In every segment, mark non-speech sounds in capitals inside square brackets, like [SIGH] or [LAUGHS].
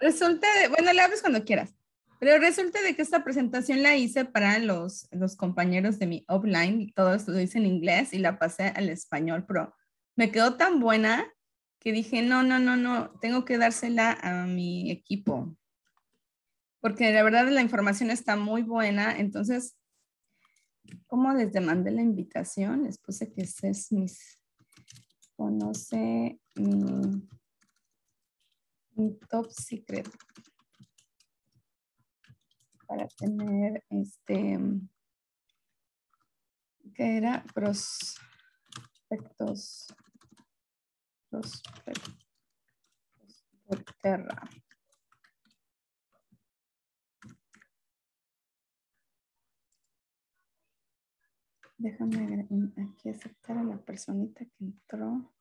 Resulta de, bueno, le hables cuando quieras, pero resulta de que esta presentación la hice para los, los compañeros de mi offline, esto lo hice en inglés y la pasé al español, pero me quedó tan buena que dije, no, no, no, no, tengo que dársela a mi equipo. Porque la verdad la información está muy buena. Entonces, ¿cómo les demandé la invitación, les puse que es mis, conoce mi un top secret para tener este que era prospectos prospectos por terra déjame aquí aceptar a la personita que entró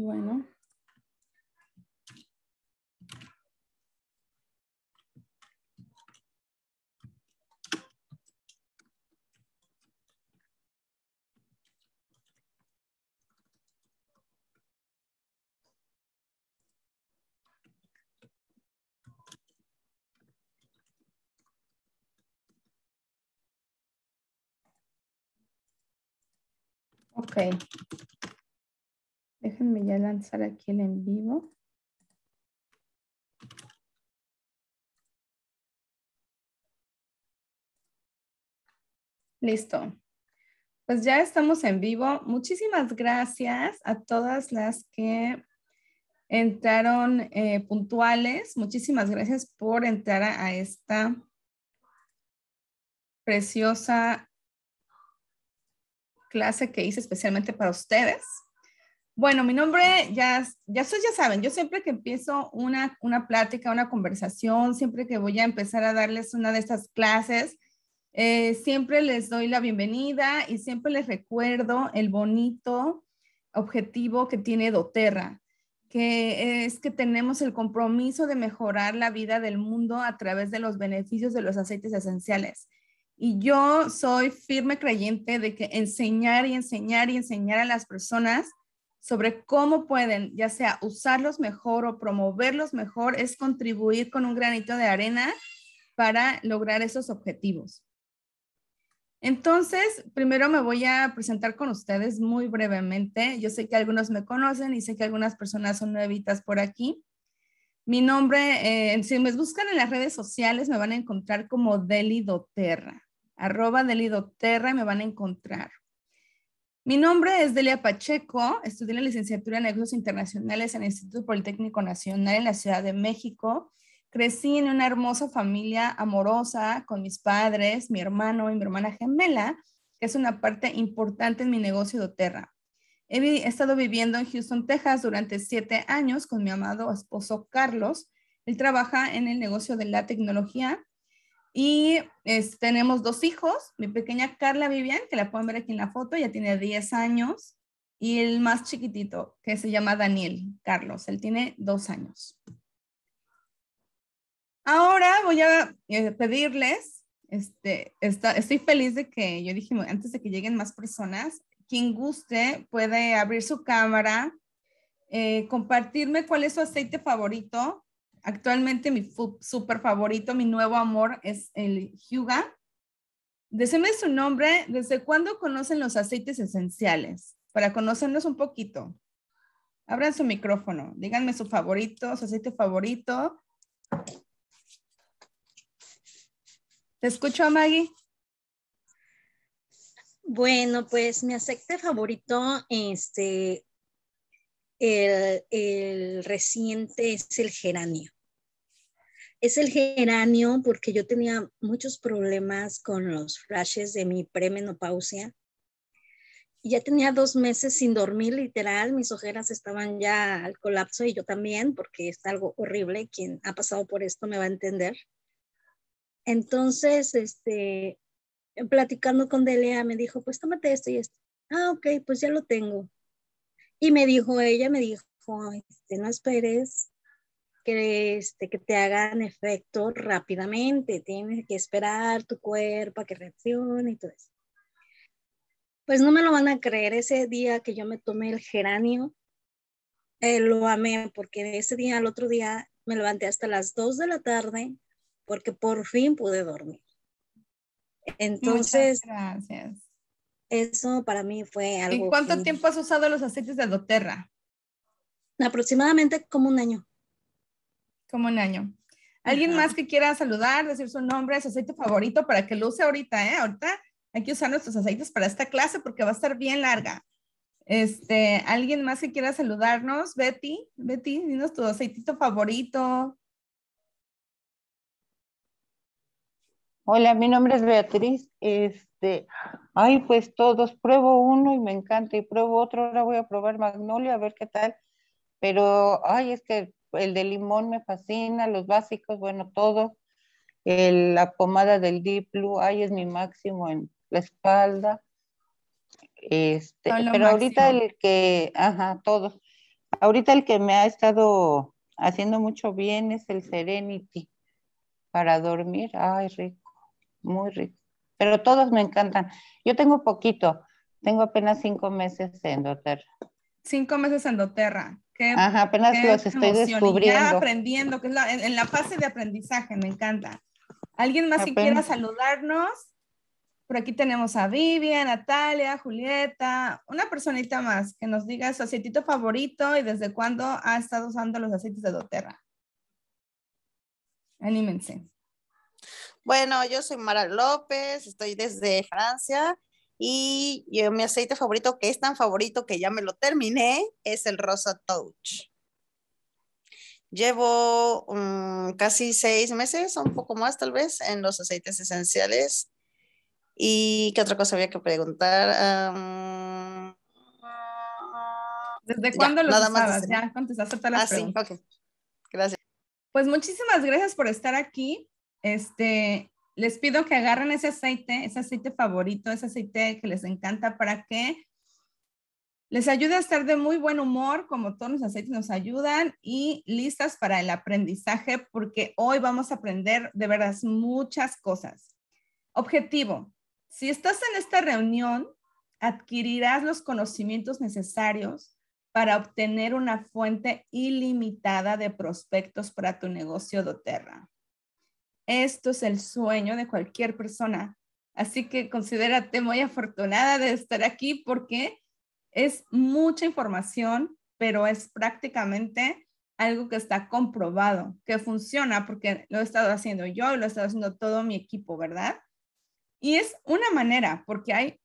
Bueno. okay Déjenme ya lanzar aquí el en vivo. Listo. Pues ya estamos en vivo. Muchísimas gracias a todas las que entraron eh, puntuales. Muchísimas gracias por entrar a esta preciosa clase que hice especialmente para ustedes. Bueno, mi nombre, ya, ya, ya saben, yo siempre que empiezo una, una plática, una conversación, siempre que voy a empezar a darles una de estas clases, eh, siempre les doy la bienvenida y siempre les recuerdo el bonito objetivo que tiene doTERRA, que es que tenemos el compromiso de mejorar la vida del mundo a través de los beneficios de los aceites esenciales. Y yo soy firme creyente de que enseñar y enseñar y enseñar a las personas sobre cómo pueden, ya sea usarlos mejor o promoverlos mejor, es contribuir con un granito de arena para lograr esos objetivos. Entonces, primero me voy a presentar con ustedes muy brevemente. Yo sé que algunos me conocen y sé que algunas personas son nuevitas por aquí. Mi nombre, eh, si me buscan en las redes sociales, me van a encontrar como Delidoterra, arroba Delidoterra, me van a encontrar. Mi nombre es Delia Pacheco, estudié la licenciatura en negocios internacionales en el Instituto Politécnico Nacional en la Ciudad de México. Crecí en una hermosa familia amorosa con mis padres, mi hermano y mi hermana gemela, que es una parte importante en mi negocio de Oterra. He, estado viviendo en Houston, Texas durante siete años con mi amado esposo Carlos. Él trabaja en el negocio de la tecnología y tenemos dos hijos, mi pequeña Carla Vivian, que la pueden ver aquí en la foto, ya tiene 10 años, y el más chiquitito, que se llama Daniel Carlos, él tiene 2 años. Ahora voy a eh, pedirles, está, estoy feliz de que, yo dije antes de que lleguen más personas, quien guste puede abrir su cámara, eh, compartirme cuál es su aceite favorito, Actualmente mi super favorito, mi nuevo amor es el Hyuga. Decime su nombre, ¿desde cuándo conocen los aceites esenciales? Para conocernos un poquito. Abran su micrófono, díganme su favorito, su aceite favorito. ¿Te escucho, Maggie? Bueno, pues mi aceite favorito este, el, reciente es el geranio. Es el geranio porque yo tenía muchos problemas con los flashes de mi premenopausia. Ya tenía dos meses sin dormir, literal, mis ojeras estaban ya al colapso y yo también, porque es algo horrible, quien ha pasado por esto me va a entender. Entonces, este, platicando con Delia, me dijo, pues tómate esto y esto. Ah, ok, pues ya lo tengo. Y me dijo, ella me dijo, este, no esperes que, este, que te hagan efecto rápidamente, tienes que esperar tu cuerpo a que reaccione y todo eso. Pues no me lo van a creer, ese día que yo me tomé el geranio, eh, lo amé porque ese día, al otro día, me levanté hasta las 2 de la tarde porque por fin pude dormir. Entonces, gracias eso para mí fue algo. ¿En cuánto tiempo has usado los aceites de doTERRA? Aproximadamente como un año. Como un año. ¿Alguien más que quiera saludar, decir su nombre, su aceite favorito para que lo use ahorita, eh? Ahorita hay que usar nuestros aceites para esta clase porque va a estar bien larga. Este, ¿alguien más que quiera saludarnos? Betty, Betty, dinos tu aceitito favorito. Hola, mi nombre es Beatriz. Es, este, ay, pues todos, pruebo uno y me encanta y pruebo otro, ahora voy a probar Magnolia a ver qué tal, pero, ay, es que el de limón me fascina, los básicos, bueno, todos. la pomada del Blue, ay, es mi máximo en la espalda, este, pero ahorita el que, ajá, todos, ahorita el que me ha estado haciendo mucho bien es el Serenity para dormir, ay, rico, muy rico pero todos me encantan. Yo tengo poquito, tengo apenas cinco meses en doTERRA. Cinco meses en doTERRA. Ajá, apenas los estoy descubriendo. ya aprendiendo, que es en, la fase de aprendizaje, me encanta. ¿Alguien más que quiera saludarnos? Por aquí tenemos a Vivian, Natalia, Julieta, una personita más que nos diga su aceitito favorito y desde cuándo ha estado usando los aceites de doTERRA. Anímense. Bueno, yo soy Mara López, estoy desde Francia y mi aceite favorito, que es tan favorito que ya me lo terminé, es el Rosa Touch. Llevo mm, casi seis meses, un poco más tal vez, en los aceites esenciales. ¿Y qué otra cosa había que preguntar? ¿Desde cuándo lo usabas? Ya contestaste todas las ah, Gracias. Pues muchísimas gracias por estar aquí. Este, les pido que agarren ese aceite, ese aceite favorito, ese aceite que les encanta para que les ayude a estar de muy buen humor, como todos los aceites nos ayudan, y listas para el aprendizaje, porque hoy vamos a aprender de verdad muchas cosas. Objetivo, si estás en esta reunión, adquirirás los conocimientos necesarios para obtener una fuente ilimitada de prospectos para tu negocio doTERRA. Esto es el sueño de cualquier persona. Así que considérate muy afortunada de estar aquí porque es mucha información, pero es prácticamente algo que está comprobado, que funciona, porque lo he estado haciendo yo y lo he estado haciendo todo mi equipo, ¿verdad? Y es una manera, porque hay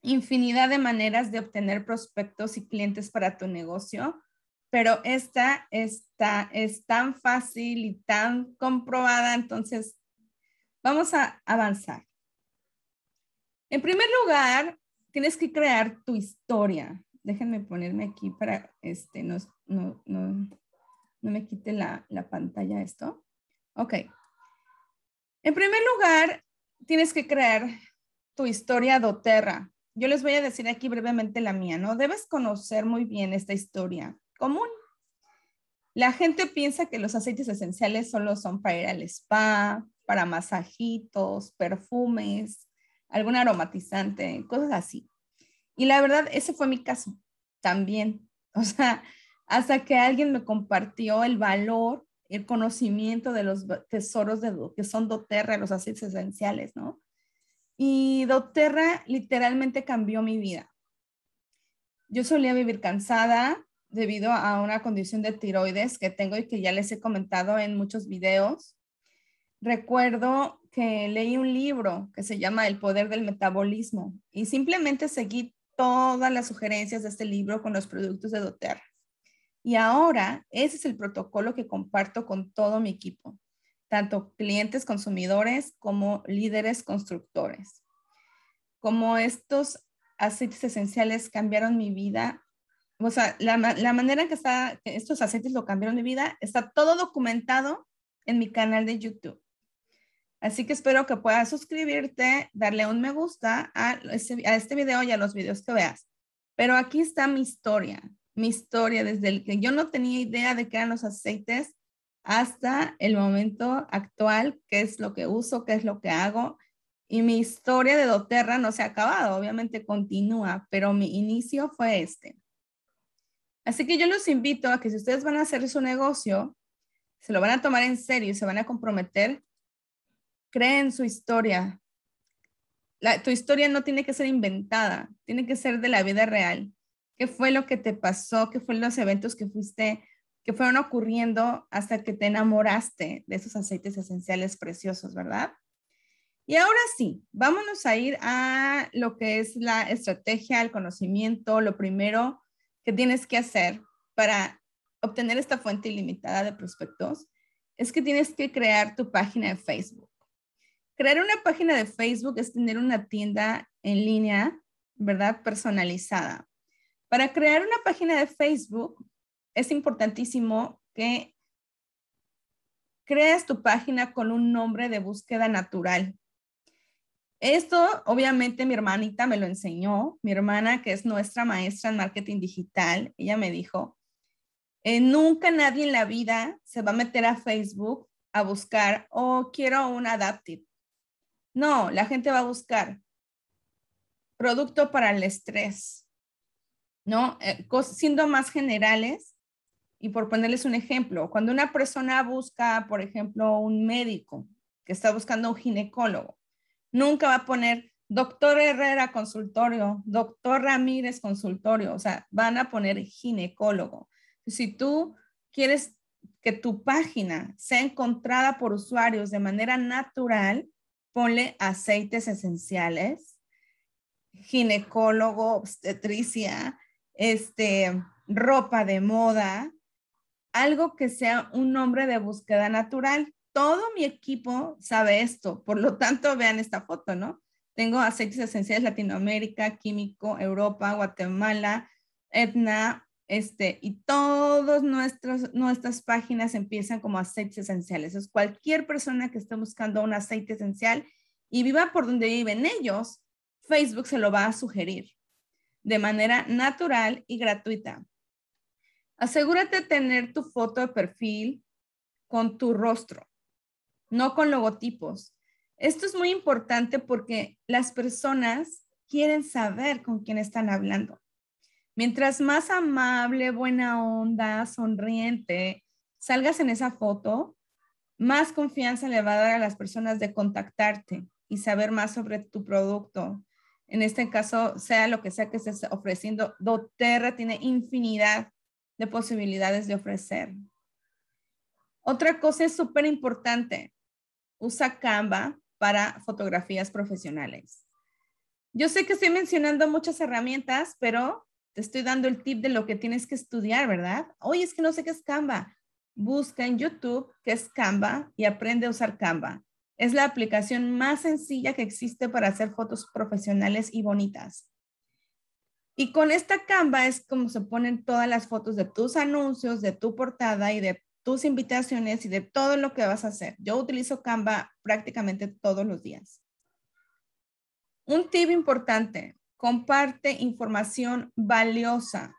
infinidad de maneras de obtener prospectos y clientes para tu negocio, pero esta está, es tan fácil y tan comprobada, entonces vamos a avanzar. En primer lugar, tienes que crear tu historia. Déjenme ponerme aquí para este, no, me quite la, la pantalla esto. Ok. En primer lugar, tienes que crear tu historia doTERRA. Yo les voy a decir aquí brevemente la mía, ¿no? Debes conocer muy bien esta historia común. La gente piensa que los aceites esenciales solo son para ir al spa, para masajitos, perfumes, algún aromatizante, cosas así. Y la verdad, ese fue mi caso también. [LAUGHS] O sea, hasta que alguien me compartió el valor, el conocimiento de los tesoros de, que son doTERRA, los aceites esenciales, ¿no? Y doTERRA literalmente cambió mi vida. Yo solía vivir cansada, debido a una condición de tiroides que tengo y que ya les he comentado en muchos videos. Recuerdo que leí un libro que se llama El poder del metabolismo y simplemente seguí todas las sugerencias de este libro con los productos de doTERRA. Y ahora ese es el protocolo que comparto con todo mi equipo, tanto clientes consumidores como líderes constructores. Como estos aceites esenciales cambiaron mi vida, o sea, la, manera en que estos aceites lo cambiaron mi vida, está todo documentado en mi canal de YouTube. Así que espero que puedas suscribirte, darle un me gusta a este, a este video y a los videos que veas. Pero aquí está mi historia, mi historia desde el que yo no tenía idea de qué eran los aceites hasta el momento actual, qué es lo que uso, qué es lo que hago. Y mi historia de doTERRA no se ha acabado, obviamente continúa, pero mi inicio fue este. Así que yo los invito a que si ustedes van a hacer su negocio, se lo van a tomar en serio se van a comprometer, creen su historia. tu historia no tiene que ser inventada, tiene que ser de la vida real. ¿Qué fue lo que te pasó? ¿Qué fueron los eventos que fuiste, que fueron ocurriendo hasta que te enamoraste de esos aceites esenciales preciosos, verdad? Y ahora sí, vámonos a ir a lo que es la estrategia, el conocimiento, lo primero que tienes que hacer para obtener esta fuente ilimitada de prospectos es que tienes que crear tu página de Facebook. Crear una página de Facebook es tener una tienda en línea, ¿verdad? Personalizada. Para crear una página de Facebook es importantísimo que creas tu página con un nombre de búsqueda natural. Esto, obviamente, mi hermanita me lo enseñó, mi hermana, que es nuestra maestra en marketing digital, ella me dijo, eh, nunca nadie en la vida se va a meter a Facebook a buscar, oh, quiero un adaptive. No, la gente va a buscar producto para el estrés, ¿no? Eh, siendo más generales, y por ponerles un ejemplo, cuando una persona busca, por ejemplo, un médico que está buscando un ginecólogo, nunca va a poner doctor Herrera consultorio, doctor Ramírez consultorio, o sea, van a poner ginecólogo. Si tú quieres que tu página sea encontrada por usuarios de manera natural, ponle aceites esenciales, ginecólogo, obstetricia, este, ropa de moda, algo que sea un nombre de búsqueda natural todo mi equipo sabe esto, por lo tanto vean esta foto, ¿no? Tengo aceites esenciales Latinoamérica, Químico, Europa, Guatemala, Etna, este, y todas nuestras páginas empiezan como aceites esenciales. Es cualquier persona que esté buscando un aceite esencial y viva por donde viven ellos, Facebook se lo va a sugerir de manera natural y gratuita. Asegúrate de tener tu foto de perfil con tu rostro no con logotipos. Esto es muy importante porque las personas quieren saber con quién están hablando. Mientras más amable, buena onda, sonriente salgas en esa foto, más confianza le va a dar a las personas de contactarte y saber más sobre tu producto. En este caso, sea lo que sea que estés ofreciendo, doTERRA tiene infinidad de posibilidades de ofrecer. Otra cosa es súper importante, usa Canva para fotografías profesionales. Yo sé que estoy mencionando muchas herramientas, pero te estoy dando el tip de lo que tienes que estudiar, ¿verdad? Oye, es que no sé qué es Canva. Busca en YouTube qué es Canva y aprende a usar Canva. Es la aplicación más sencilla que existe para hacer fotos profesionales y bonitas. Y con esta Canva es como se ponen todas las fotos de tus anuncios, de tu portada y de tus invitaciones y de todo lo que vas a hacer. Yo utilizo Canva prácticamente todos los días. Un tip importante, comparte información valiosa,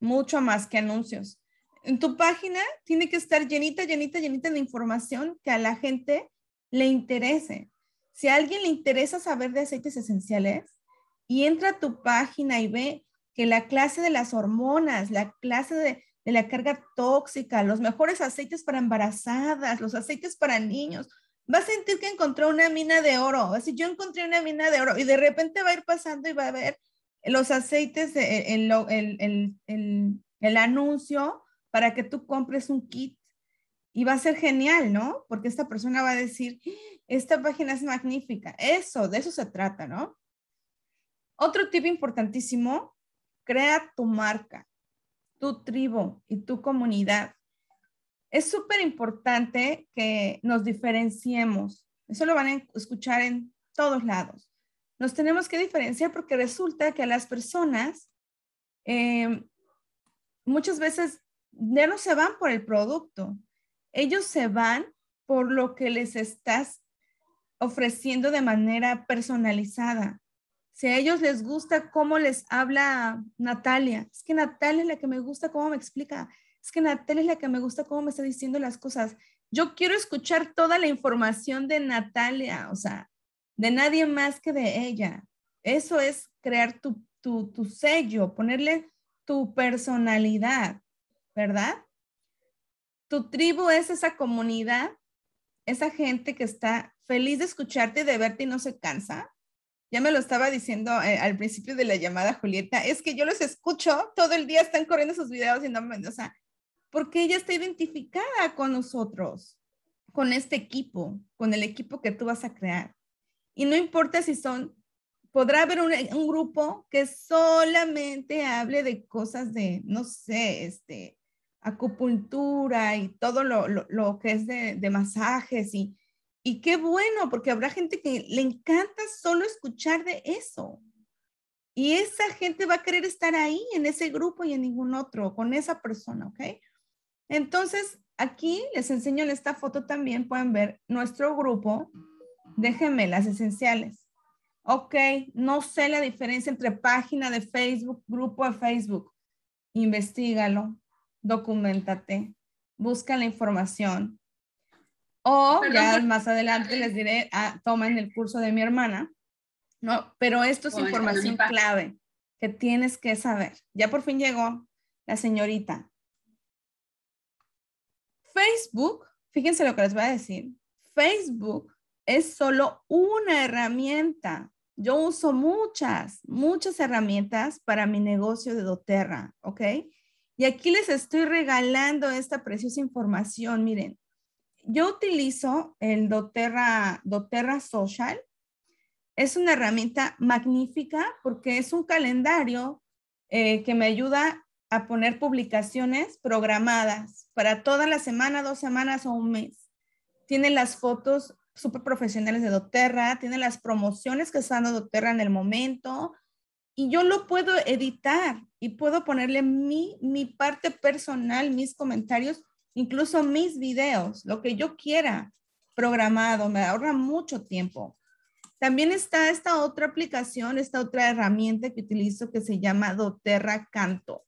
mucho más que anuncios. En tu página tiene que estar llenita, llenita, llenita de información que a la gente le interese. Si a alguien le interesa saber de aceites esenciales y entra a tu página y ve que la clase de las hormonas, la clase de de la carga tóxica, los mejores aceites para embarazadas, los aceites para niños. Va a sentir que encontró una mina de oro. Así yo encontré una mina de oro y de repente va a ir pasando y va a ver los aceites, e, el, el, el, el anuncio para que tú compres un kit y va a ser genial, ¿no? Porque esta persona va a decir, esta página es magnífica. Eso, de eso se trata, ¿no? Otro tip importantísimo, crea tu marca tu tribu y tu comunidad. Es súper importante que nos diferenciemos. Eso lo van a escuchar en todos lados. Nos tenemos que diferenciar porque resulta que a las personas eh, muchas veces ya no se van por el producto, ellos se van por lo que les estás ofreciendo de manera personalizada si a ellos les gusta cómo les habla Natalia, es que Natalia es la que me gusta cómo me explica, es que Natalia es la que me gusta cómo me está diciendo las cosas. Yo quiero escuchar toda la información de Natalia, o sea, de nadie más que de ella. Eso es crear tu, tu sello, ponerle tu personalidad, ¿verdad? Tu tribu es esa comunidad, esa gente que está feliz de escucharte, de verte y no se cansa ya me lo estaba diciendo eh, al principio de la llamada Julieta, es que yo los escucho, todo el día están corriendo sus videos y no me, o sea, porque ella está identificada con nosotros, con este equipo, con el equipo que tú vas a crear. Y no importa si son, podrá haber un, grupo que solamente hable de cosas de, no sé, este, acupuntura y todo lo, que es de masajes y y qué bueno, porque habrá gente que le encanta solo escuchar de eso. Y esa gente va a querer estar ahí, en ese grupo y en ningún otro, con esa persona, ¿ok? Entonces, aquí les enseño esta foto también, pueden ver nuestro grupo déjenme las esenciales. Ok, no sé la diferencia entre página de Facebook, grupo de Facebook. Investígalo, documentate, busca la información, o ya más adelante les diré, ah, tomen el curso de mi hermana, ¿no? Pero esto es información clave que tienes que saber. Ya por fin llegó la señorita. Facebook, fíjense lo que les voy a decir. Facebook es solo una herramienta. Yo uso muchas, muchas herramientas para mi negocio de doTERRA, ¿ok? Y aquí les estoy regalando esta preciosa información. Miren, yo utilizo el doTERRA, doTERRA Social. Es una herramienta magnífica porque es un calendario eh, que me ayuda a poner publicaciones programadas para toda la semana, dos semanas o un mes. Tiene las fotos súper profesionales de doTERRA, tiene las promociones que está dando doTERRA en el momento, y yo lo puedo editar y puedo ponerle mi, mi parte personal, mis comentarios incluso mis videos, lo que yo quiera programado, me ahorra mucho tiempo. También está esta otra aplicación, esta otra herramienta que utilizo que se llama Doterra Canto.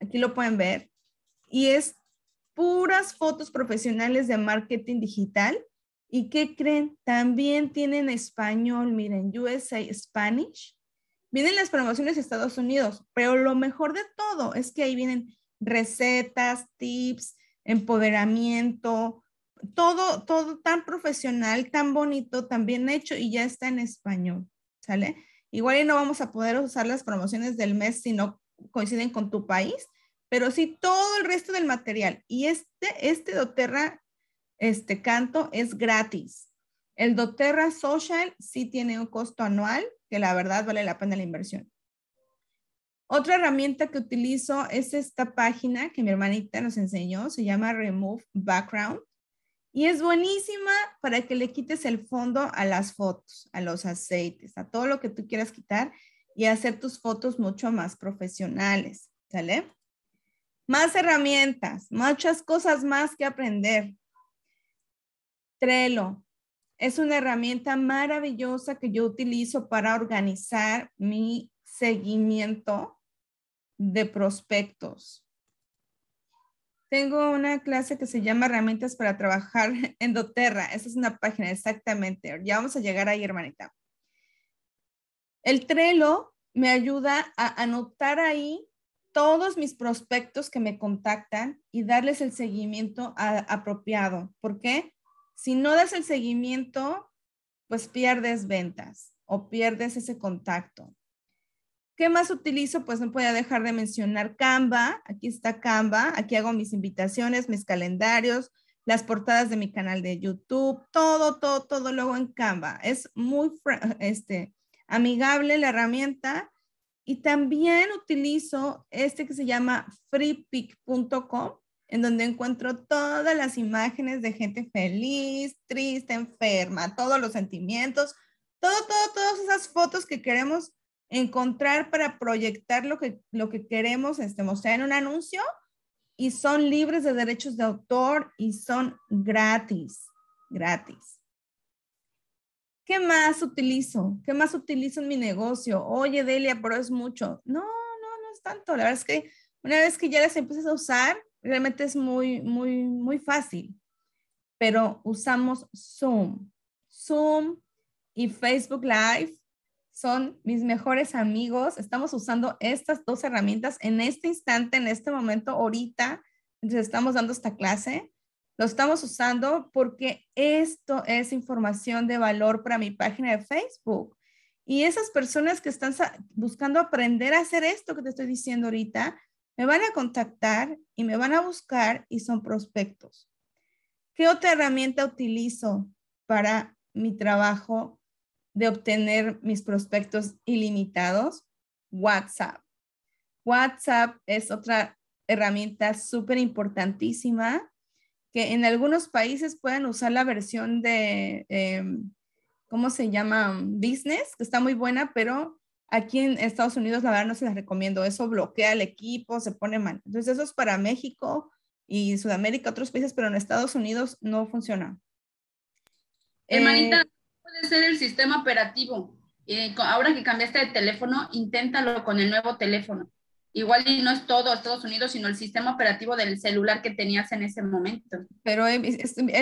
Aquí lo pueden ver. Y es puras fotos profesionales de marketing digital. ¿Y qué creen? También tienen español, miren, USA Spanish. Vienen las promociones de Estados Unidos, pero lo mejor de todo es que ahí vienen recetas, tips, empoderamiento, todo, todo tan profesional, tan bonito, tan bien hecho y ya está en español, ¿sale? Igual y no vamos a poder usar las promociones del mes si no coinciden con tu país, pero sí todo el resto del material. Y este, este doTERRA, este canto es gratis. El doTERRA Social sí tiene un costo anual, que la verdad vale la pena la inversión. Otra herramienta que utilizo es esta página que mi hermanita nos enseñó, se llama Remove Background y es buenísima para que le quites el fondo a las fotos, a los aceites, a todo lo que tú quieras quitar y hacer tus fotos mucho más profesionales, ¿sale? Más herramientas, muchas cosas más que aprender. Trello, es una herramienta maravillosa que yo utilizo para organizar mi seguimiento de prospectos. Tengo una clase que se llama Herramientas para Trabajar [LAUGHS] en doTERRA. Esa es una página, exactamente. Ya vamos a llegar ahí, hermanita. El Trello me ayuda a anotar ahí todos mis prospectos que me contactan y darles el seguimiento apropiado. ¿Por qué? Si no das el seguimiento, pues pierdes ventas o pierdes ese contacto. ¿Qué más utilizo? Pues no podía dejar de mencionar Canva. Aquí está Canva. Aquí hago mis invitaciones, mis calendarios, las portadas de mi canal de YouTube. Todo, todo, todo lo en Canva. Es muy este, amigable la herramienta. Y también utilizo este que se llama freepik.com, en donde encuentro todas las imágenes de gente feliz, triste, enferma, todos los sentimientos, todo, todo, todas esas fotos que queremos encontrar para proyectar lo que, lo que queremos este, mostrar en un anuncio y son libres de derechos de autor y son gratis, gratis. ¿Qué más utilizo? ¿Qué más utilizo en mi negocio? Oye, Delia, pero es mucho. No, no, no es tanto. La verdad es que una vez que ya las empiezas a usar, realmente es muy, muy, muy fácil. Pero usamos Zoom, Zoom y Facebook Live son mis mejores amigos. Estamos usando estas dos herramientas en este instante, en este momento, ahorita. Entonces estamos dando esta clase. Lo estamos usando porque esto es información de valor para mi página de Facebook. Y esas personas que están buscando aprender a hacer esto que te estoy diciendo ahorita, me van a contactar y me van a buscar y son prospectos. ¿Qué otra herramienta utilizo para mi trabajo de obtener mis prospectos ilimitados? WhatsApp. WhatsApp es otra herramienta súper importantísima que en algunos países pueden usar la versión de, em, ¿cómo se llama? Business, que está muy buena, pero aquí en Estados Unidos la verdad no se las recomiendo. Eso bloquea el equipo, se pone mal. Entonces eso es para México y Sudamérica, otros países, pero en Estados Unidos no funciona. Hermanita, eh, ser el sistema operativo. Eh, ahora que cambiaste de teléfono, inténtalo con el nuevo teléfono. Igual y no es todo Estados Unidos, sino el sistema operativo del celular que tenías en ese momento. Pero he,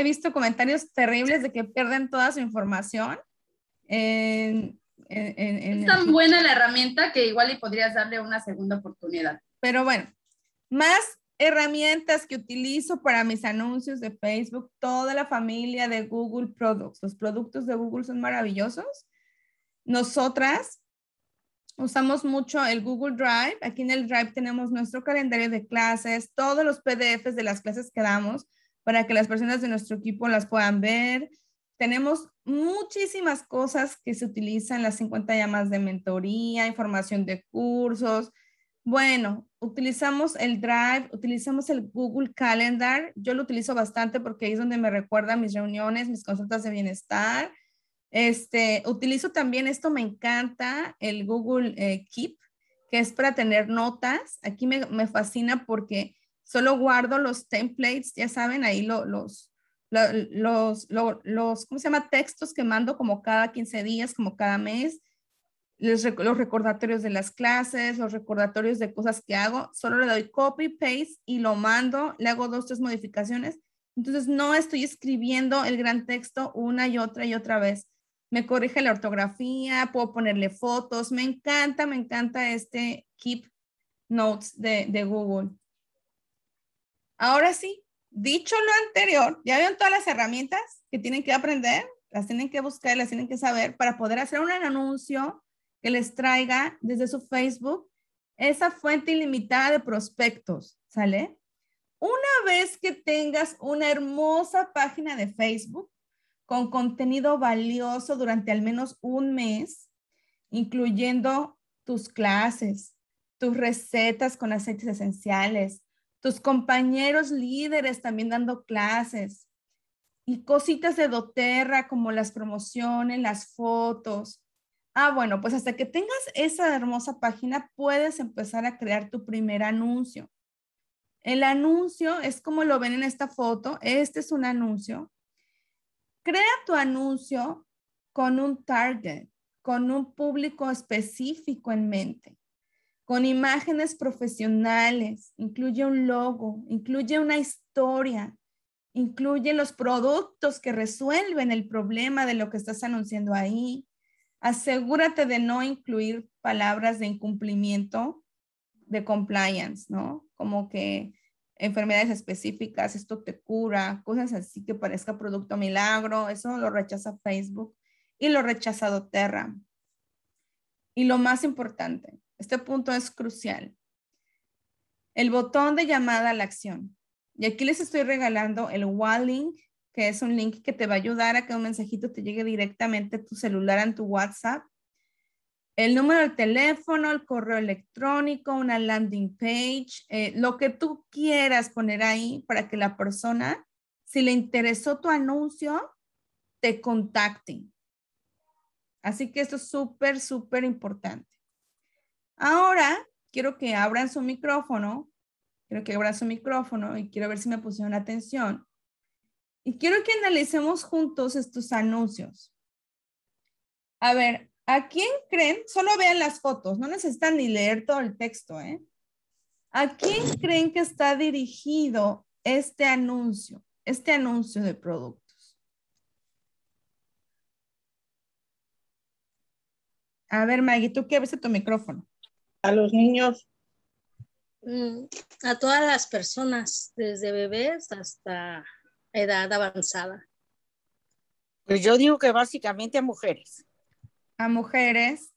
visto comentarios terribles de que pierden toda su información. es tan buena la herramienta que igual y podrías darle una segunda oportunidad. Pero bueno, más herramientas que utilizo para mis anuncios de Facebook, toda la familia de Google Products. Los productos de Google son maravillosos. Nosotras usamos mucho el Google Drive. Aquí en el Drive tenemos nuestro calendario de clases, todos los PDFs de las clases que damos para que las personas de nuestro equipo las puedan ver. Tenemos muchísimas cosas que se utilizan, las 50 llamas de mentoría, información de cursos. Bueno, utilizamos el Drive, utilizamos el Google Calendar. Yo lo utilizo bastante porque ahí es donde me recuerda mis reuniones, mis consultas de bienestar. Este, utilizo también, esto me encanta, el Google eh, Keep, que es para tener notas. Aquí me, me, fascina porque solo guardo los templates, ya saben, ahí los, los, los, ¿cómo se llama? Textos que mando como cada 15 días, como cada mes los, recordatorios de las clases, los recordatorios de cosas que hago, solo le doy copy, paste y lo mando, le hago dos, tres modificaciones. Entonces no estoy escribiendo el gran texto una y otra y otra vez. Me corrige la ortografía, puedo ponerle fotos, me encanta, me encanta este Keep Notes de, de Google. Ahora sí, dicho lo anterior, ya vieron todas las herramientas que tienen que aprender, las tienen que buscar, las tienen que saber para poder hacer un anuncio, que les traiga desde su Facebook esa fuente ilimitada de prospectos, ¿sale? Una vez que tengas una hermosa página de Facebook con contenido valioso durante al menos un mes, incluyendo tus clases, tus recetas con aceites esenciales, tus compañeros líderes también dando clases y cositas de doTERRA como las promociones, las fotos, Ah, bueno, pues hasta que tengas esa hermosa página puedes empezar a crear tu primer anuncio. El anuncio es como lo ven en esta foto. Este es un anuncio. Crea tu anuncio con un target, con un público específico en mente, con imágenes profesionales, incluye un logo, incluye una historia, incluye los productos que resuelven el problema de lo que estás anunciando ahí, asegúrate de no incluir palabras de incumplimiento de compliance, ¿no? Como que enfermedades específicas, esto te cura, cosas así que parezca producto milagro, eso lo rechaza Facebook y lo rechaza Doterra. Y lo más importante, este punto es crucial, el botón de llamada a la acción. Y aquí les estoy regalando el wall que es un link que te va a ayudar a que un mensajito te llegue directamente a tu celular, a tu WhatsApp. El número de teléfono, el correo electrónico, una landing page, eh, lo que tú quieras poner ahí para que la persona, si le interesó tu anuncio, te contacte. Así que esto es súper, súper importante. Ahora quiero que abran su micrófono. Quiero que abran su micrófono y quiero ver si me pusieron atención. Y quiero que analicemos juntos estos anuncios. A ver, ¿a quién creen? Solo vean las fotos, no necesitan ni leer todo el texto, ¿eh? ¿A quién creen que está dirigido este anuncio, este anuncio de productos? A ver, Maggie, tú qué ves tu micrófono. A los niños. Mm, a todas las personas, desde bebés hasta edad avanzada? Pues yo digo que básicamente a mujeres. A mujeres.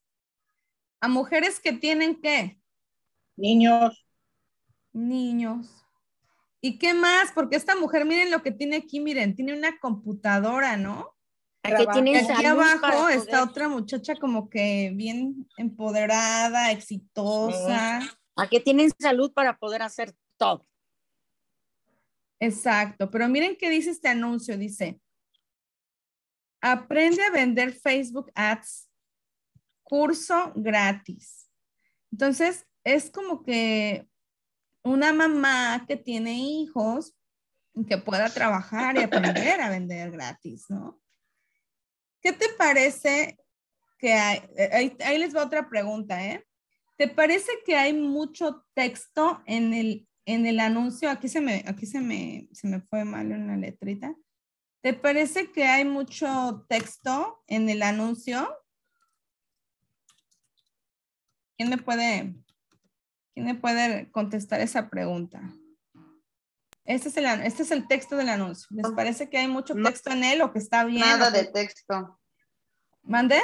A mujeres que tienen qué? Niños. Niños. ¿Y qué más? Porque esta mujer, miren lo que tiene aquí, miren, tiene una computadora, ¿no? Aquí, abajo está otra muchacha como que bien empoderada, exitosa. ¿A Aquí tienen salud para poder hacer todo. Exacto, pero miren qué dice este anuncio, dice, aprende a vender Facebook Ads, curso gratis. Entonces, es como que una mamá que tiene hijos que pueda trabajar y aprender a vender gratis, ¿no? ¿Qué te parece que hay, ahí, les va otra pregunta, ¿eh? ¿Te parece que hay mucho texto en el en el anuncio, aquí se me, aquí se me, se me fue mal una letrita. ¿Te parece que hay mucho texto en el anuncio? ¿Quién me puede, quién me puede contestar esa pregunta? Este es, el, este es el texto del anuncio. ¿Les parece que hay mucho texto en él o que está bien? Nada de texto. ¿Mande?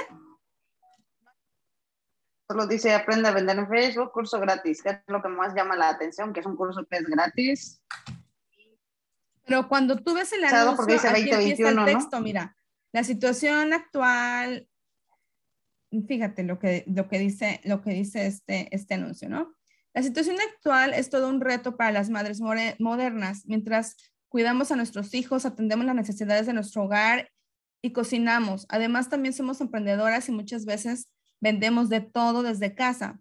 lo dice aprende a vender en Facebook, curso gratis, que es lo que más llama la atención, que es un curso que es gratis. Pero cuando tú ves el anuncio, mira, la situación actual, fíjate lo que, lo que dice, lo que dice este, este anuncio, ¿no? La situación actual es todo un reto para las madres modernas. Mientras cuidamos a nuestros hijos, atendemos las necesidades de nuestro hogar y cocinamos. Además, también somos emprendedoras y muchas veces vendemos de todo desde casa.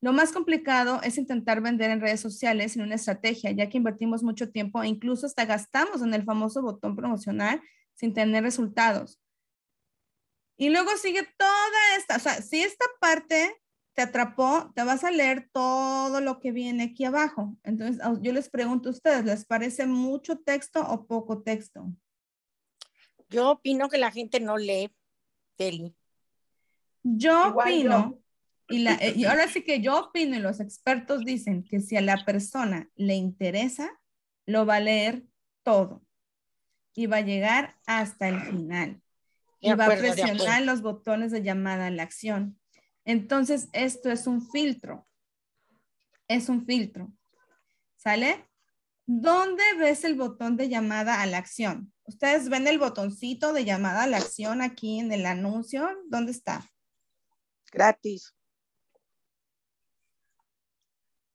Lo más complicado es intentar vender en redes sociales sin una estrategia, ya que invertimos mucho tiempo e incluso hasta gastamos en el famoso botón promocional sin tener resultados. Y luego sigue toda esta, o sea, si esta parte te atrapó, te vas a leer todo lo que viene aquí abajo. Entonces, yo les pregunto a ustedes, ¿les parece mucho texto o poco texto? Yo opino que la gente no lee, yo opino, eh, Y, ahora sí que yo opino y los expertos dicen que si a la persona le interesa, lo va a leer todo y va a llegar hasta el final y va a presionar los botones de llamada a la acción. Entonces, esto es un filtro. Es un filtro. ¿Sale? ¿Dónde ves el botón de llamada a la acción? Ustedes ven el botoncito de llamada a la acción aquí en el anuncio. ¿Dónde está? Gratis.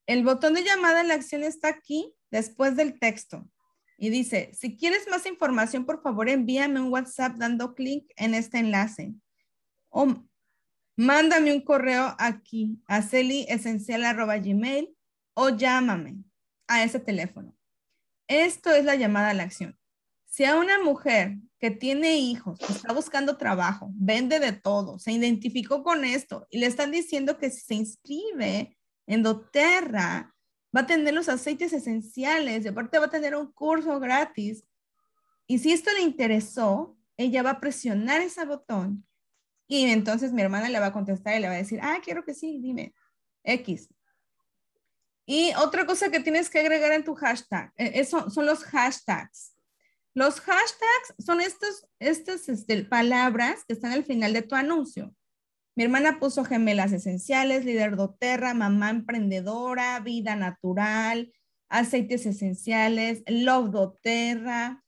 El botón de llamada a la acción está aquí, después del texto. Y dice, si quieres más información, por favor envíame un WhatsApp dando clic en este enlace. O mándame un correo aquí a celiesencial.gmail o llámame a ese teléfono. Esto es la llamada a la acción. Si a una mujer que tiene hijos, está buscando trabajo, vende de todo, se identificó con esto y le están diciendo que si se inscribe en doTERRA, va a tener los aceites esenciales de aparte va a tener un curso gratis. Y si esto le interesó, ella va a presionar ese botón y entonces mi hermana le va a contestar y le va a decir, ah, quiero que sí, dime, X. Y otra cosa que tienes que agregar en tu hashtag, e, eso son los hashtags. Los hashtags son estos, estas este, palabras que están al final de tu anuncio. Mi hermana puso gemelas esenciales, líder doterra, mamá emprendedora, vida natural, aceites esenciales, love doterra.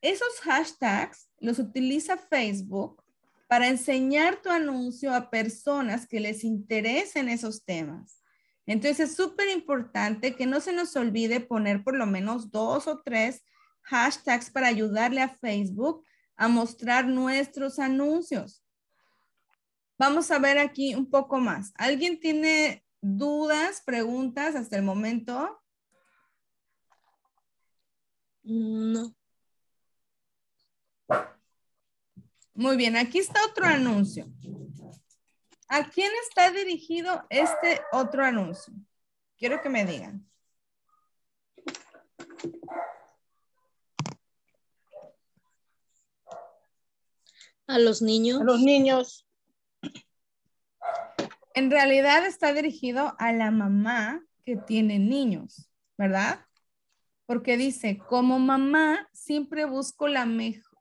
Esos hashtags los utiliza Facebook para enseñar tu anuncio a personas que les interesen esos temas. Entonces es súper importante que no se nos olvide poner por lo menos dos o tres hashtags para ayudarle a Facebook a mostrar nuestros anuncios. Vamos a ver aquí un poco más. ¿Alguien tiene dudas, preguntas hasta el momento? No. Muy bien, aquí está otro anuncio. ¿A quién está dirigido este otro anuncio? Quiero que me digan. A los niños. A los niños. En realidad está dirigido a la mamá que tiene niños, ¿verdad? Porque dice, como mamá siempre busco la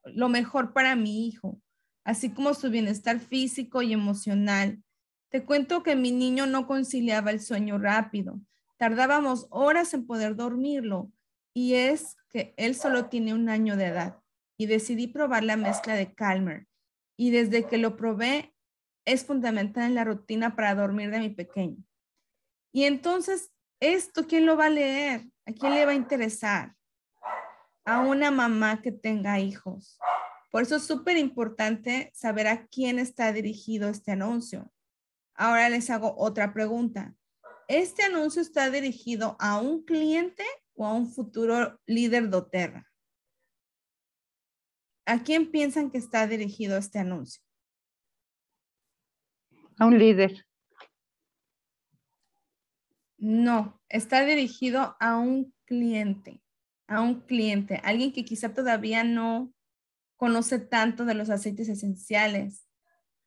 lo mejor para mi hijo, así como su bienestar físico y emocional. Te cuento que mi niño no conciliaba el sueño rápido. Tardábamos horas en poder dormirlo y es que él solo tiene un año de edad y decidí probar la mezcla de Calmer y desde que lo probé es fundamental en la rutina para dormir de mi pequeño. Y entonces, ¿esto quién lo va a leer? ¿A quién le va a interesar? A una mamá que tenga hijos. Por eso es súper importante saber a quién está dirigido este anuncio. Ahora les hago otra pregunta. ¿Este anuncio está dirigido a un cliente o a un futuro líder doTERRA? ¿A quién piensan que está dirigido este anuncio? A un líder. No, está dirigido a un cliente, a un cliente, alguien que quizá todavía no conoce tanto de los aceites esenciales,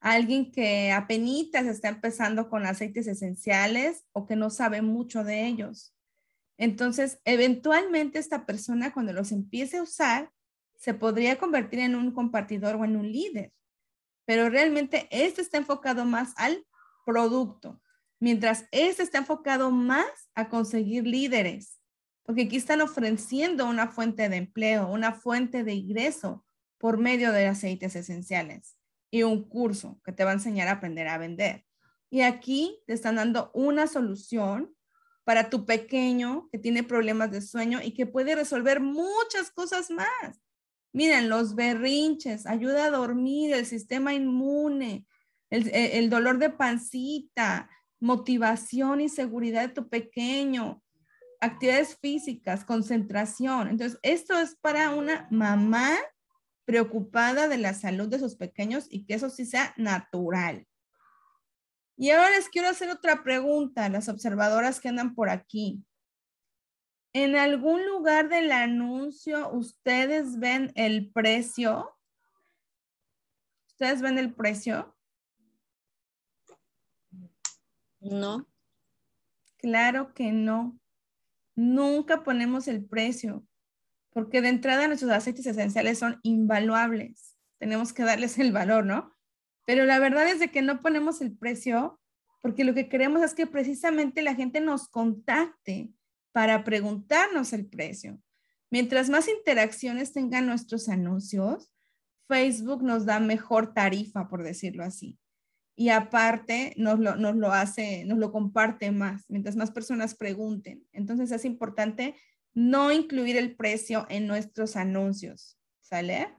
alguien que apenas está empezando con aceites esenciales o que no sabe mucho de ellos. Entonces, eventualmente esta persona cuando los empiece a usar, se podría convertir en un compartidor o en un líder, pero realmente este está enfocado más al producto, mientras este está enfocado más a conseguir líderes, porque aquí están ofreciendo una fuente de empleo, una fuente de ingreso por medio de aceites esenciales y un curso que te va a enseñar a aprender a vender. Y aquí te están dando una solución para tu pequeño que tiene problemas de sueño y que puede resolver muchas cosas más. Miren, los berrinches, ayuda a dormir, el sistema inmune, e, el, dolor de pancita, motivación y seguridad de tu pequeño, actividades físicas, concentración. Entonces, esto es para una mamá preocupada de la salud de sus pequeños y que eso sí sea natural. Y ahora les quiero hacer otra pregunta a las observadoras que andan por aquí. ¿En algún lugar del anuncio ustedes ven el precio? ¿Ustedes ven el precio? No. Claro que no. Nunca ponemos el precio, porque de entrada nuestros aceites esenciales son invaluables. Tenemos que darles el valor, ¿no? Pero la verdad es de que no ponemos el precio porque lo que queremos es que precisamente la gente nos contacte para preguntarnos el precio. Mientras más interacciones tengan nuestros anuncios, Facebook nos da mejor tarifa, por decirlo así. Y aparte nos lo, hace, nos lo comparte más, mientras más personas pregunten. Entonces es importante no incluir el precio en nuestros anuncios. ¿Sale?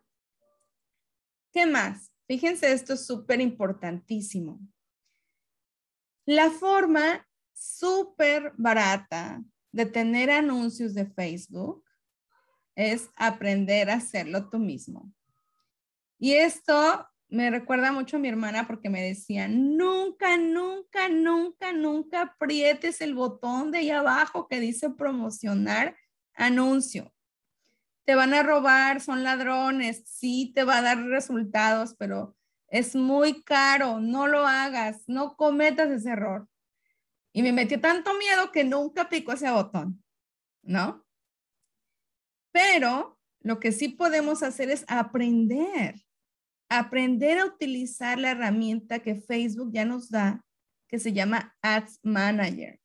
¿Qué más? Fíjense, esto es súper importantísimo. La forma súper barata de tener anuncios de Facebook es aprender a hacerlo tú mismo. Y esto me recuerda mucho a mi hermana porque me decía, nunca, nunca, nunca, nunca aprietes el botón de ahí abajo que dice promocionar anuncio. Te van a robar, son ladrones, sí te va a dar resultados, pero es muy caro, no lo hagas, no cometas ese error. Y me metió tanto miedo que nunca pico ese botón, ¿no? Pero lo que sí podemos hacer es aprender, aprender a utilizar la herramienta que Facebook ya nos da, que se llama Ads Manager.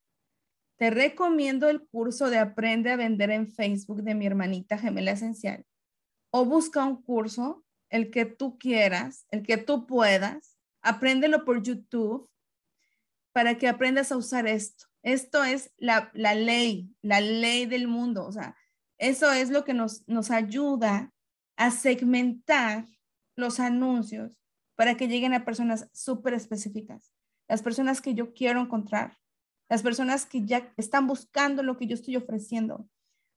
Te recomiendo el curso de Aprende a Vender en Facebook de mi hermanita gemela esencial. O busca un curso, el que tú quieras, el que tú puedas. Apréndelo por YouTube para que aprendas a usar esto. Esto es la, ley, la ley del mundo. O sea, eso es lo que nos ayuda a segmentar los anuncios para que lleguen a personas súper específicas, las personas que yo quiero encontrar, las personas que ya están buscando lo que yo estoy ofreciendo.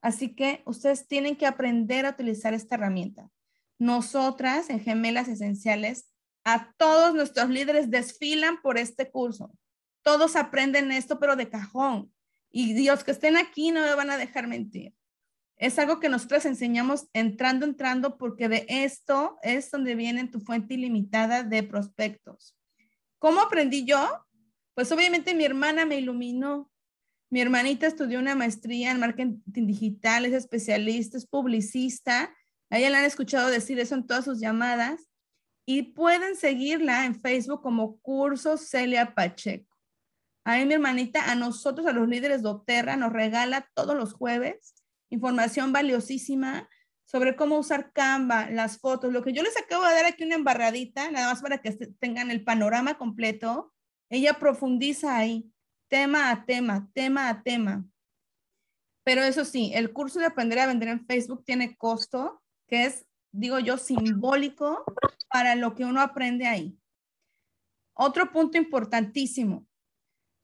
Así que ustedes tienen que aprender a utilizar esta herramienta. Nosotras en Gemelas Esenciales, a todos nuestros líderes desfilan por este curso. Todos aprenden esto, pero de cajón. Y Dios que estén aquí no me van a dejar mentir. Es algo que nosotros enseñamos entrando, entrando, porque de esto es donde viene tu fuente ilimitada de prospectos. ¿Cómo aprendí yo? Pues obviamente mi hermana me iluminó. Mi hermanita estudió una maestría en marketing digital, es especialista, es publicista. A ella le han escuchado decir eso en todas sus llamadas. Y pueden seguirla en Facebook como Curso Celia Pacheco. A mí, mi hermanita, a nosotros, a los líderes de Oterra, nos regala todos los jueves información valiosísima sobre cómo usar Canva, las fotos, lo que yo les acabo de dar aquí una embarradita, nada más para que tengan el panorama completo. Ella profundiza ahí, tema a tema, tema a tema. Pero eso sí, el curso de aprender a vender en Facebook tiene costo, que es, digo yo, simbólico para lo que uno aprende ahí. Otro punto importantísimo,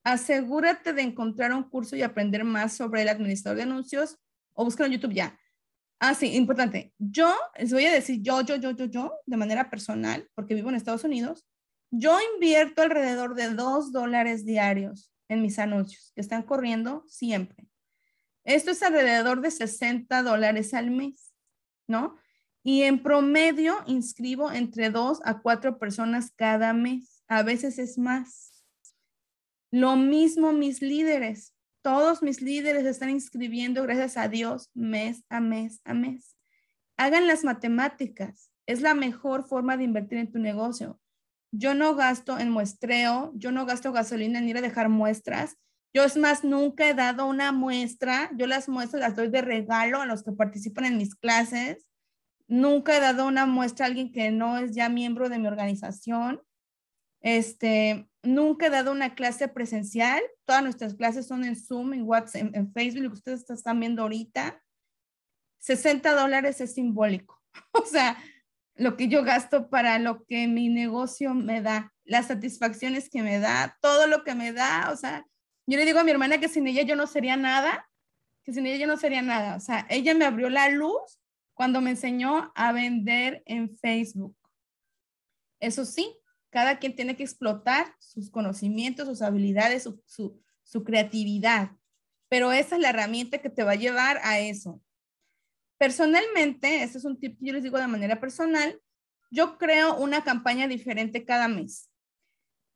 asegúrate de encontrar un curso y aprender más sobre el administrador de anuncios o busca en YouTube ya. Ah, sí, importante. Yo les voy a decir yo, yo, yo, yo, yo, de manera personal, porque vivo en Estados Unidos, yo invierto alrededor de dos dólares diarios en mis anuncios, que están corriendo siempre. Esto es alrededor de 60 dólares al mes, ¿no? Y en promedio inscribo entre dos a cuatro personas cada mes. A veces es más. Lo mismo mis líderes. Todos mis líderes están inscribiendo, gracias a Dios, mes a mes a mes. Hagan las matemáticas. Es la mejor forma de invertir en tu negocio. Yo no gasto en muestreo, yo no gasto gasolina en ir a dejar muestras. Yo es más, nunca he dado una muestra. Yo las muestras las doy de regalo a los que participan en mis clases. Nunca he dado una muestra a alguien que no es ya miembro de mi organización. Este, nunca he dado una clase presencial. Todas nuestras clases son en Zoom, en WhatsApp, en, Facebook, lo que ustedes están viendo ahorita. 60 dólares es simbólico. [LAUGHS] O sea, lo que yo gasto para lo que mi negocio me da, las satisfacciones que me da, todo lo que me da. O sea, yo le digo a mi hermana que sin ella yo no sería nada, que sin ella yo no sería nada. O sea, ella me abrió la luz cuando me enseñó a vender en Facebook. Eso sí, cada quien tiene que explotar sus conocimientos, sus habilidades, su, creatividad. Pero esa es la herramienta que te va a llevar a eso. Personalmente, este es un tip que yo les digo de manera personal, yo creo una campaña diferente cada mes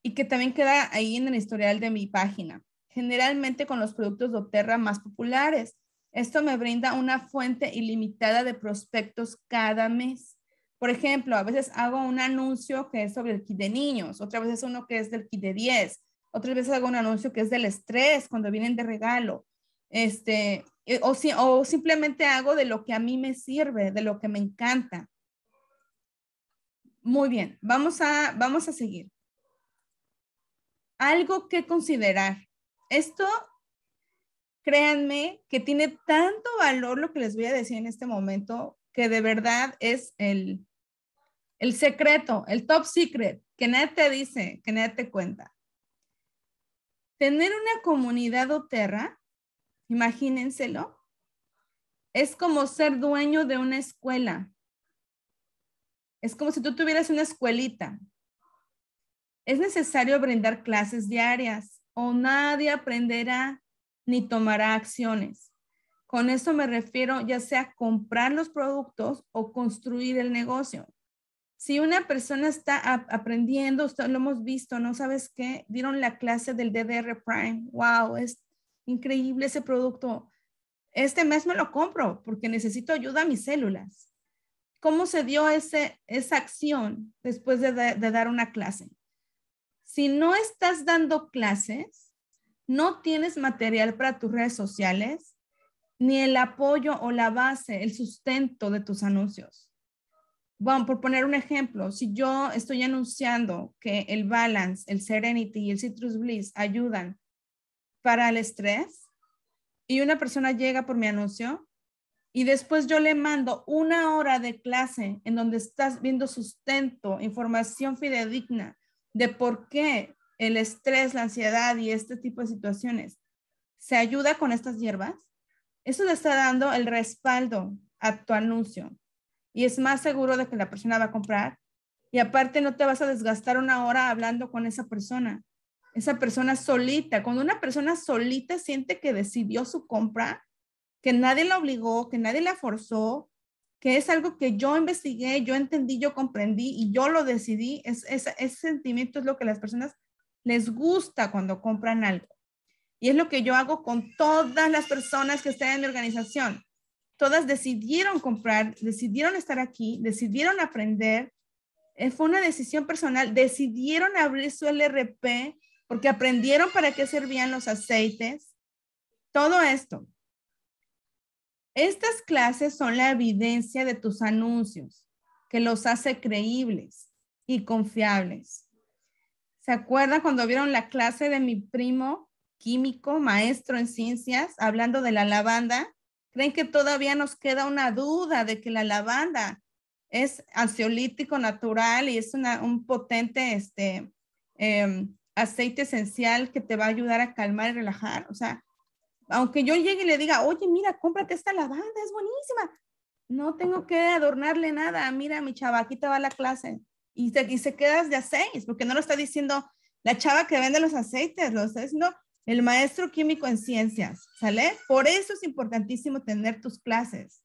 y que también queda ahí en el historial de mi página, generalmente con los productos de Oterra más populares. Esto me brinda una fuente ilimitada de prospectos cada mes. Por ejemplo, a veces hago un anuncio que es sobre el kit de niños, vez veces uno que es del kit de 10, otras veces hago un anuncio que es del estrés cuando vienen de regalo, este, eh, o, o simplemente hago de lo que a mí me sirve, de lo que me encanta. Muy bien, vamos a, vamos a seguir. Algo que considerar. Esto, créanme, que tiene tanto valor lo que les voy a decir en este momento, que de verdad es el, el secreto, el top secret, que nadie te dice, que nadie te cuenta. Tener una comunidad o terra, imagínenselo, es como ser dueño de una escuela. Es como si tú tuvieras una escuelita. Es necesario brindar clases diarias o nadie aprenderá ni tomará acciones. Con eso me refiero ya sea comprar los productos o construir el negocio. Si una persona está aprendiendo, lo hemos visto, ¿no? ¿Sabes qué? Dieron la clase del DDR Prime. ¡Wow! Es increíble ese producto. Este mes me lo compro porque necesito ayuda a mis células. ¿Cómo se dio ese, esa acción después de dar una clase? Si no estás dando clases, no tienes material para tus redes sociales, ni el apoyo o la base, el sustento de tus anuncios bueno, por poner un ejemplo, si yo estoy anunciando que el balance, el serenity y el citrus bliss ayudan para el estrés y una persona llega por mi anuncio y después yo le mando una hora de clase en donde estás viendo sustento, información fidedigna de por qué el estrés, la ansiedad y este tipo de situaciones se ayuda con estas hierbas, eso le está dando el respaldo a tu anuncio y es más seguro de que la persona va a comprar. Y aparte no te vas a desgastar una hora hablando con esa persona. Esa persona solita, cuando una persona solita siente que decidió su compra, que nadie la obligó, que nadie la forzó, que es algo que yo investigué, yo entendí, yo comprendí y yo lo decidí, es, ese sentimiento es lo que las personas les gusta cuando compran algo. Y es lo que yo hago con todas las personas que están en mi organización todas decidieron comprar, decidieron estar aquí, decidieron aprender. Eh, fue una decisión personal, decidieron abrir su LRP porque aprendieron para qué servían los aceites. Todo esto. Estas clases son la evidencia de tus anuncios, que los hace creíbles y confiables. ¿Se acuerdan cuando vieron la clase de mi primo químico, maestro en ciencias, hablando de la lavanda? ¿Creen que todavía nos queda una duda de que la lavanda es ansiolítico natural y es un potente este, em, aceite esencial que te va a ayudar a calmar y relajar? O sea, aunque yo llegue y le diga, oye, mira, cómprate esta lavanda, es buenísima. No tengo que adornarle nada. Mira, mi chava, aquí te va la clase. Y, te, se quedas de a seis, porque no lo está diciendo la chava que vende los aceites, lo está diciendo el maestro químico en ciencias, ¿sale? Por eso es importantísimo tener tus clases.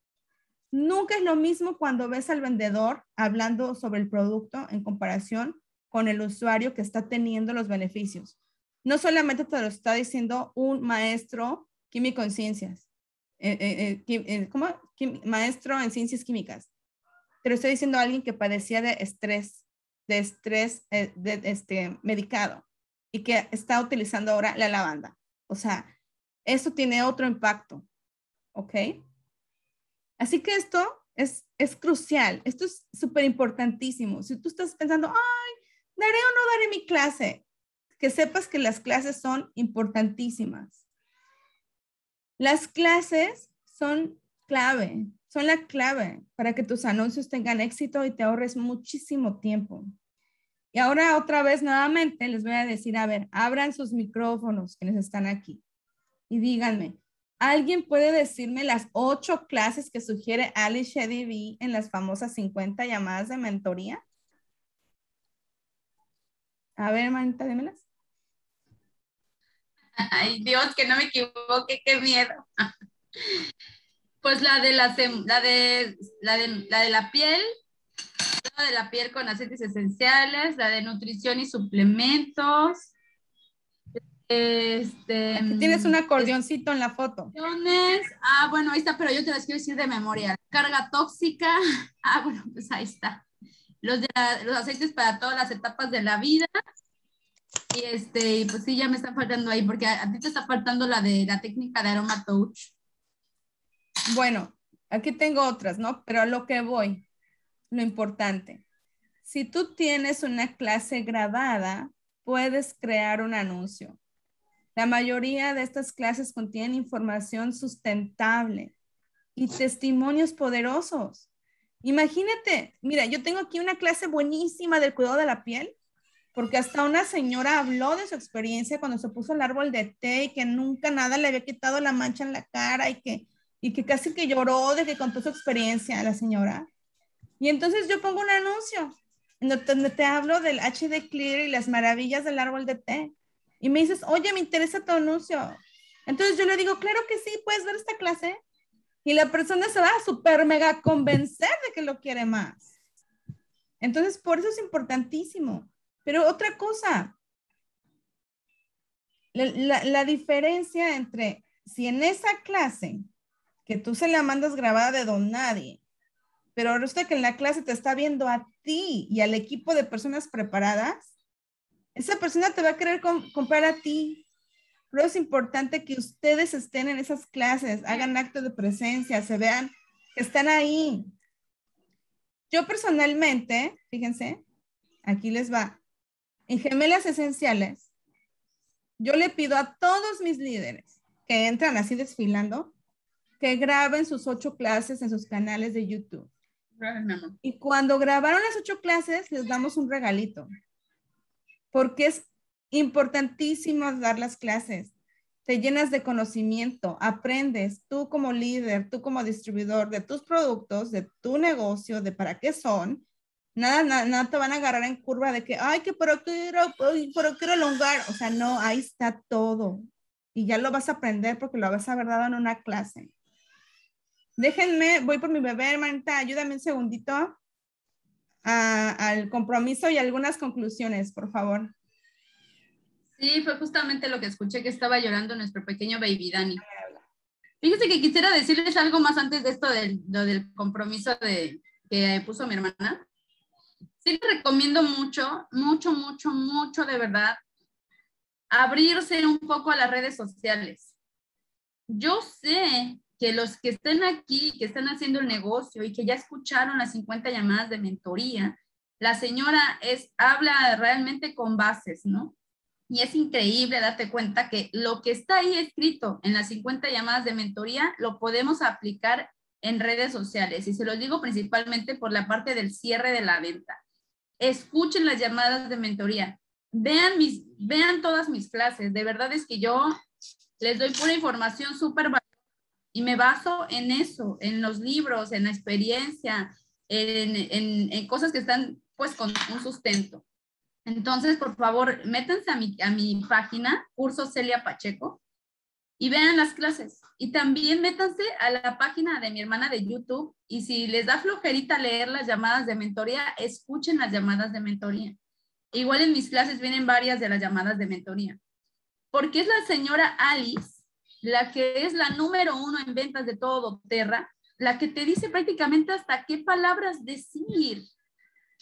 Nunca es lo mismo cuando ves al vendedor hablando sobre el producto en comparación con el usuario que está teniendo los beneficios. No solamente te lo está diciendo un maestro químico en ciencias, eh, eh, eh, ¿cómo? maestro en ciencias químicas. Pero lo está diciendo alguien que padecía de estrés, de estrés de, este, medicado y que está utilizando ahora la lavanda. O sea, eso tiene otro impacto, ¿ok? Así que esto es, es crucial, esto es súper importantísimo. Si tú estás pensando, ay, daré o no daré mi clase, que sepas que las clases son importantísimas. Las clases son clave, son la clave para que tus anuncios tengan éxito y te ahorres muchísimo tiempo. Y ahora otra vez nuevamente les voy a decir, a ver, abran sus micrófonos quienes están aquí y díganme, ¿alguien puede decirme las ocho clases que sugiere Alice Shady B en las famosas 50 llamadas de mentoría? A ver, manita, dímelas. Ay, Dios, que no me equivoque, qué miedo. [LAUGHS] Pues la de la, la de, la de la de la piel, de la piel con aceites esenciales, la de nutrición y suplementos. Este, tienes un mm, acordeoncito en la foto. Ah, bueno, ahí está, pero yo te las quiero decir de memoria. Carga tóxica. [LAUGHS] Ah, bueno, pues ahí está. Los, aceites para todas las etapas de la vida. Y este, pues sí, ya me están faltando ahí, porque a, a, ti te está faltando la de la técnica de aroma touch. Bueno, aquí tengo otras, ¿no? Pero a lo que voy lo importante. Si tú tienes una clase grabada, puedes crear un anuncio. La mayoría de estas clases contienen información sustentable y testimonios poderosos. Imagínate, mira, yo tengo aquí una clase buenísima del cuidado de la piel, porque hasta una señora habló de su experiencia cuando se puso el árbol de té y que nunca nada le había quitado la mancha en la cara y que, y que casi que lloró de que contó su experiencia a la señora. Y entonces yo pongo un anuncio donde te hablo del HD Clear y las maravillas del árbol de té. Y me dices, oye, me interesa tu anuncio. Entonces yo le digo, claro que sí, puedes ver esta clase. Y la persona se va a súper mega convencer de que lo quiere más. Entonces, por eso es importantísimo. Pero otra cosa, la, la, la diferencia entre si en esa clase que tú se la mandas grabada de don nadie pero resulta que en la clase te está viendo a ti y al equipo de personas preparadas, esa persona te va a querer comprar a ti. Pero es importante que ustedes estén en esas clases, hagan acto de presencia, se vean que están ahí. Yo personalmente, fíjense, aquí les va, en gemelas esenciales, yo le pido a todos mis líderes que entran así desfilando, que graben sus ocho clases en sus canales de YouTube. Y cuando grabaron las ocho clases, les damos un regalito. Porque es importantísimo dar las clases. Te llenas de conocimiento, aprendes tú como líder, tú como distribuidor de tus productos, de tu negocio, de para qué son. Nada, nada, nada te van a agarrar en curva de que, ay, que pero quiero, pero quiero O sea, no, ahí está todo. Y ya lo vas a aprender porque lo vas a haber dado en una clase. Déjenme, voy por mi bebé, hermanita, ayúdame un segundito al compromiso y algunas conclusiones, por favor. Sí, fue justamente lo que escuché que estaba llorando nuestro pequeño baby Dani. Fíjese que quisiera decirles algo más antes de esto del, compromiso de, que puso mi hermana. Sí les recomiendo mucho, mucho, mucho, mucho de verdad, abrirse un poco a las redes sociales. Yo sé que los que estén aquí, que están haciendo el negocio y que ya escucharon las 50 llamadas de mentoría, la señora es, habla realmente con bases, ¿no? Y es increíble darte cuenta que lo que está ahí escrito en las 50 llamadas de mentoría lo podemos aplicar en redes sociales. Y se los digo principalmente por la parte del cierre de la venta. Escuchen las llamadas de mentoría. Vean, mis, vean todas mis clases. De verdad es que yo les doy pura información súper valiosa y me baso en eso, en los libros, en la experiencia, en, cosas que están pues con un sustento. Entonces, por favor, métanse a mi, a mi página, curso Celia Pacheco, y vean las clases. Y también métanse a la página de mi hermana de YouTube y si les da flojerita leer las llamadas de mentoría, escuchen las llamadas de mentoría. Igual en mis clases vienen varias de las llamadas de mentoría. Porque es la señora Alice la que es la número uno en ventas de todo Terra, la que te dice prácticamente hasta qué palabras decir.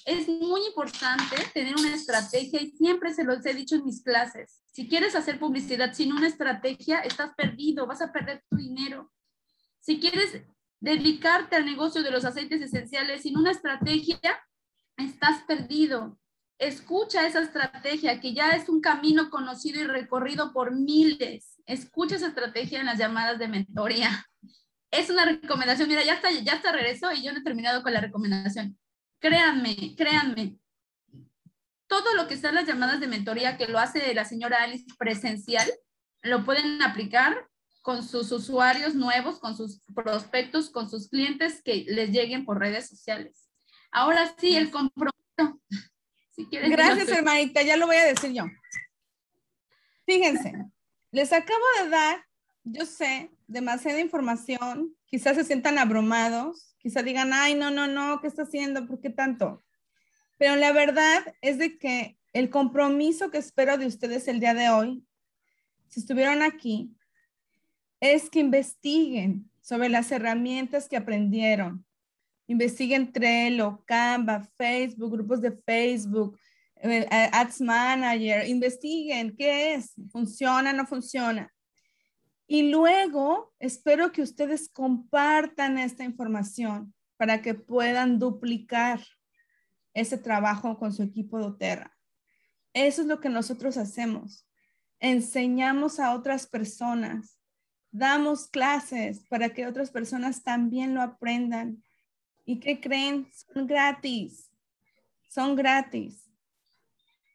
Es muy importante tener una estrategia y siempre se los he dicho en mis clases. Si quieres hacer publicidad sin una estrategia, estás perdido, vas a perder tu dinero. Si quieres dedicarte al negocio de los aceites esenciales sin una estrategia, estás perdido escucha esa estrategia que ya es un camino conocido y recorrido por miles. Escucha esa estrategia en las llamadas de mentoría. Es una recomendación. Mira, ya está, ya está regreso y yo no he terminado con la recomendación. Créanme, créanme. Todo lo que en las llamadas de mentoría que lo hace la señora Alice presencial, lo pueden aplicar con sus usuarios nuevos, con sus prospectos, con sus clientes que les lleguen por redes sociales. Ahora sí, el compromiso. Gracias, hermanita, ya lo voy a decir yo. Fíjense, les acabo de dar, yo sé, demasiada información, quizás se sientan abrumados, quizás digan, ay, no, no, no, ¿qué está haciendo? ¿Por qué tanto? Pero la verdad es de que el compromiso que espero de ustedes el día de hoy, si estuvieron aquí, es que investiguen sobre las herramientas que aprendieron, investiguen Trello, Canva, Facebook, grupos de Facebook, eh, eh, Ads Manager, investiguen qué es, funciona, no funciona. Y luego espero que ustedes compartan esta información para que puedan duplicar ese trabajo con su equipo de Oterra. Eso es lo que nosotros hacemos. Enseñamos a otras personas, damos clases para que otras personas también lo aprendan ¿Y qué creen? Son gratis. Son gratis.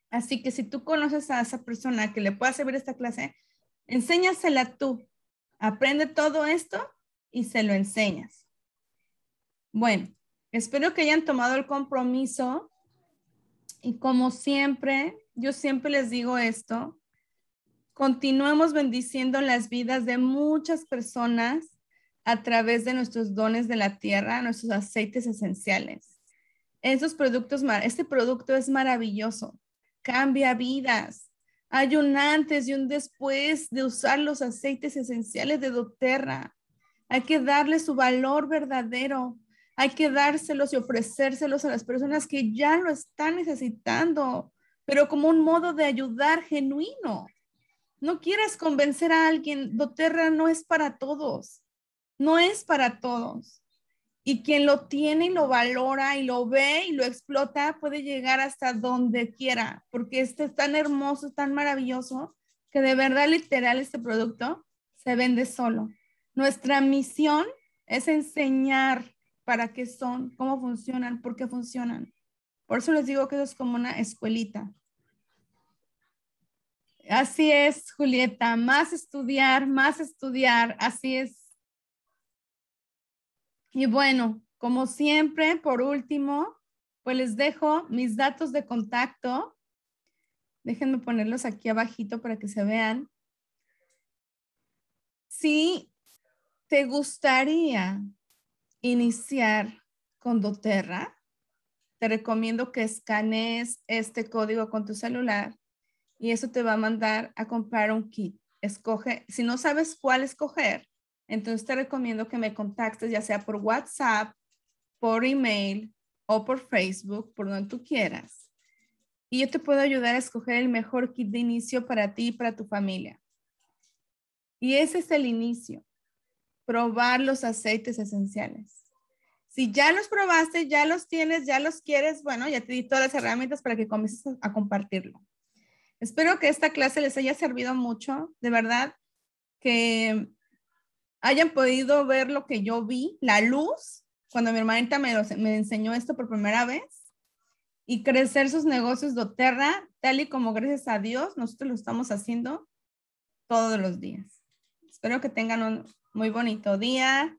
Así que si tú conoces a esa persona que le pueda servir esta clase, enséñasela tú. Aprende todo esto y se lo enseñas. Bueno, espero que hayan tomado el compromiso y como siempre, yo siempre les digo esto, continuemos bendiciendo las vidas de muchas personas a través de nuestros dones de la tierra, nuestros aceites esenciales. Esos este producto es maravilloso, cambia vidas. Hay un antes y un después de usar los aceites esenciales de doTERRA. Hay que darle su valor verdadero. Hay que dárselos y ofrecérselos a las personas que ya lo están necesitando, pero como un modo de ayudar genuino. No quieras convencer a alguien, doTERRA no es para todos no es para todos. Y quien lo tiene y lo valora y lo ve y lo explota puede llegar hasta donde quiera, porque este es tan hermoso, tan maravilloso, que de verdad literal este producto se vende solo. Nuestra misión es enseñar para qué son, cómo funcionan, por qué funcionan. Por eso les digo que eso es como una escuelita. Así es, Julieta, más estudiar, más estudiar, así es y bueno, como siempre, por último, pues les dejo mis datos de contacto. Déjenme ponerlos aquí abajito para que se vean. Si te gustaría iniciar con doTERRA, te recomiendo que escanees este código con tu celular y eso te va a mandar a comprar un kit. Escoge, si no sabes cuál escoger, entonces te recomiendo que me contactes ya sea por WhatsApp, por email o por Facebook, por donde tú quieras. Y yo te puedo ayudar a escoger el mejor kit de inicio para ti y para tu familia. Y ese es el inicio, probar los aceites esenciales. Si ya los probaste, ya los tienes, ya los quieres, bueno, ya te di todas las herramientas para que comiences a compartirlo. Espero que esta clase les haya servido mucho, de verdad, que hayan podido ver lo que yo vi, la luz, cuando mi hermanita me, enseñó esto por primera vez y crecer sus negocios de Terra, tal y como gracias a Dios nosotros lo estamos haciendo todos los días. Espero que tengan un muy bonito día,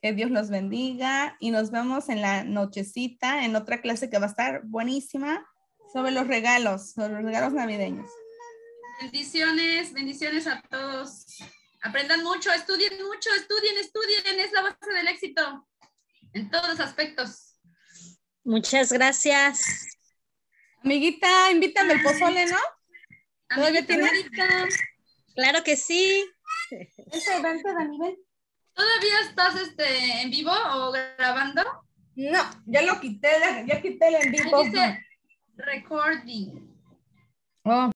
que Dios los bendiga y nos vemos en la nochecita en otra clase que va a estar buenísima sobre los regalos, sobre los regalos navideños. Bendiciones, bendiciones a todos. Aprendan mucho, estudien mucho, estudien, estudien, es la base del éxito en todos aspectos. Muchas gracias. Amiguita, invítame el pozole, ¿no? ¿Todavía Claro que sí. evento, nivel? ¿Todavía estás este, en vivo o grabando? No, ya lo quité, ya quité el en vivo. recording. Oh.